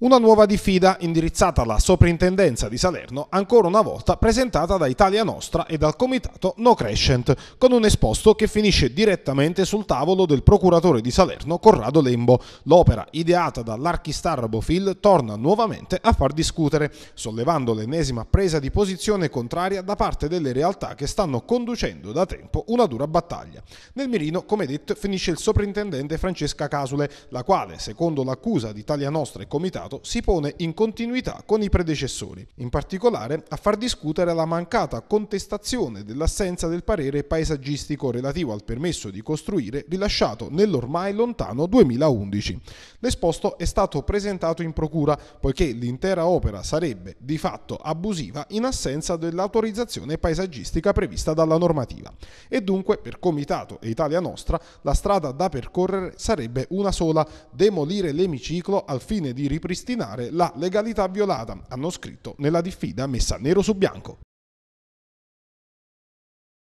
Una nuova diffida indirizzata alla soprintendenza di Salerno, ancora una volta presentata da Italia Nostra e dal comitato No Crescent, con un esposto che finisce direttamente sul tavolo del procuratore di Salerno Corrado Lembo. L'opera, ideata dall'archistar Bofil, torna nuovamente a far discutere, sollevando l'ennesima presa di posizione contraria da parte delle realtà che stanno conducendo da tempo una dura battaglia. Nel mirino, come detto, finisce il soprintendente Francesca Casule, la quale, secondo l'accusa di Italia Nostra e comitato, Senato si pone in continuità con i predecessori, in particolare a far discutere la mancata contestazione dell'assenza del parere paesaggistico relativo al permesso di costruire rilasciato nell'ormai lontano 2011. L'esposto è stato presentato in procura poiché l'intera opera sarebbe di fatto abusiva in assenza dell'autorizzazione paesaggistica prevista dalla normativa e dunque per Comitato e Italia Nostra la strada da percorrere sarebbe una sola, demolire l'emiciclo al fine di ripristinare ripristinare la legalità violata, hanno scritto nella diffida messa nero su bianco.